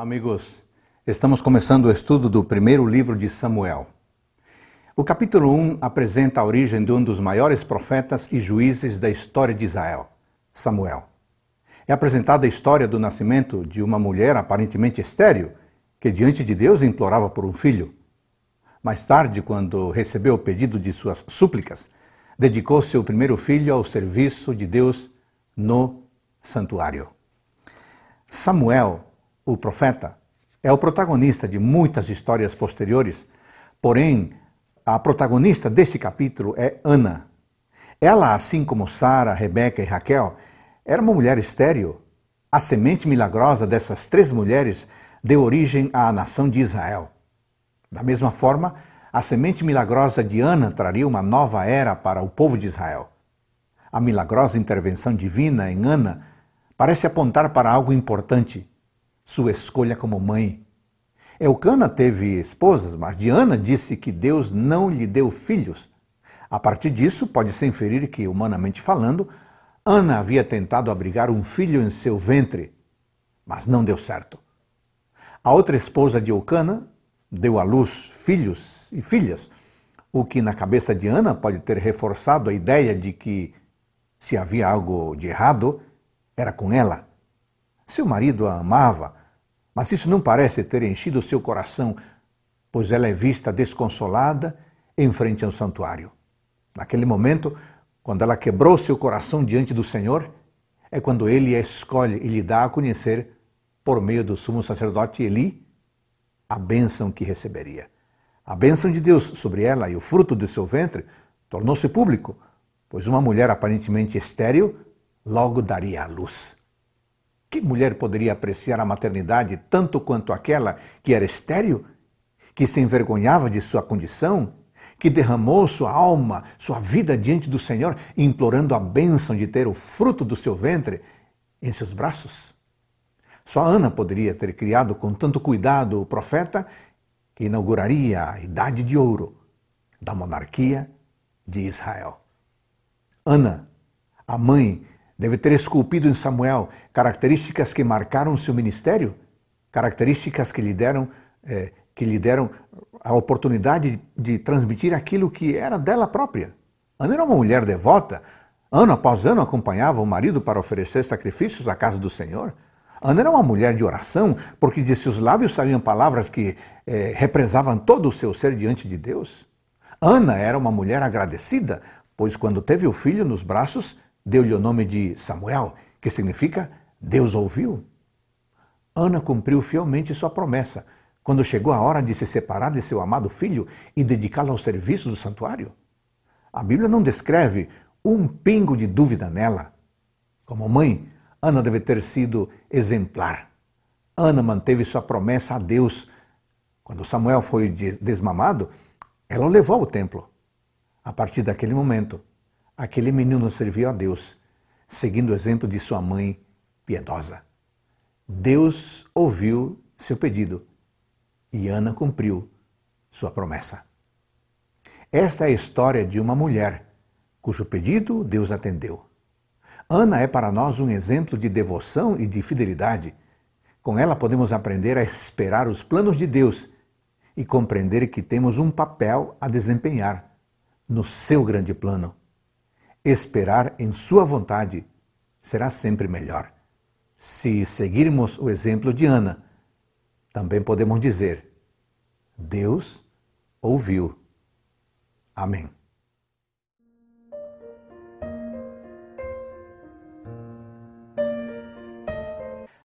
Olá, amigos. Estamos começando o estudo do primeiro livro de Samuel. O capítulo 1 apresenta a origem de um dos maiores profetas e juízes da história de Israel, Samuel. É apresentada a história do nascimento de uma mulher aparentemente estéril, que diante de Deus implorava por um filho. Mais tarde, quando recebeu o pedido de suas súplicas, dedicou seu primeiro filho ao serviço de Deus no santuário. Samuel o profeta, é o protagonista de muitas histórias posteriores, porém, a protagonista deste capítulo é Ana. Ela, assim como Sara, Rebeca e Raquel, era uma mulher estéril. A semente milagrosa dessas três mulheres deu origem à nação de Israel. Da mesma forma, a semente milagrosa de Ana traria uma nova era para o povo de Israel. A milagrosa intervenção divina em Ana parece apontar para algo importante sua escolha como mãe. Eucana teve esposas, mas Diana disse que Deus não lhe deu filhos. A partir disso, pode-se inferir que, humanamente falando, Ana havia tentado abrigar um filho em seu ventre, mas não deu certo. A outra esposa de Eucana deu à luz filhos e filhas, o que na cabeça de Ana pode ter reforçado a ideia de que, se havia algo de errado, era com ela. Seu marido a amava, mas isso não parece ter enchido seu coração, pois ela é vista desconsolada em frente ao santuário. Naquele momento, quando ela quebrou seu coração diante do Senhor, é quando ele a escolhe e lhe dá a conhecer, por meio do sumo sacerdote Eli, a bênção que receberia. A bênção de Deus sobre ela e o fruto de seu ventre tornou-se público, pois uma mulher aparentemente estéril logo daria à luz. Que mulher poderia apreciar a maternidade tanto quanto aquela que era estéril, que se envergonhava de sua condição, que derramou sua alma, sua vida diante do Senhor, implorando a bênção de ter o fruto do seu ventre em seus braços? Só Ana poderia ter criado com tanto cuidado o profeta que inauguraria a idade de ouro da monarquia de Israel. Ana, a mãe Deve ter esculpido em Samuel características que marcaram seu ministério, características que lhe deram, é, que lhe deram a oportunidade de transmitir aquilo que era dela própria. Ana era uma mulher devota. Ano após ano acompanhava o marido para oferecer sacrifícios à casa do Senhor. Ana era uma mulher de oração, porque de seus lábios saíam palavras que é, represavam todo o seu ser diante de Deus. Ana era uma mulher agradecida, pois quando teve o filho nos braços, Deu-lhe o nome de Samuel, que significa Deus ouviu. Ana cumpriu fielmente sua promessa quando chegou a hora de se separar de seu amado filho e dedicá-lo ao serviço do santuário. A Bíblia não descreve um pingo de dúvida nela. Como mãe, Ana deve ter sido exemplar. Ana manteve sua promessa a Deus. Quando Samuel foi desmamado, ela o levou ao templo. A partir daquele momento, Aquele menino serviu a Deus, seguindo o exemplo de sua mãe piedosa. Deus ouviu seu pedido e Ana cumpriu sua promessa. Esta é a história de uma mulher cujo pedido Deus atendeu. Ana é para nós um exemplo de devoção e de fidelidade. Com ela podemos aprender a esperar os planos de Deus e compreender que temos um papel a desempenhar no seu grande plano. Esperar em Sua vontade será sempre melhor. Se seguirmos o exemplo de Ana, também podemos dizer: Deus ouviu. Amém.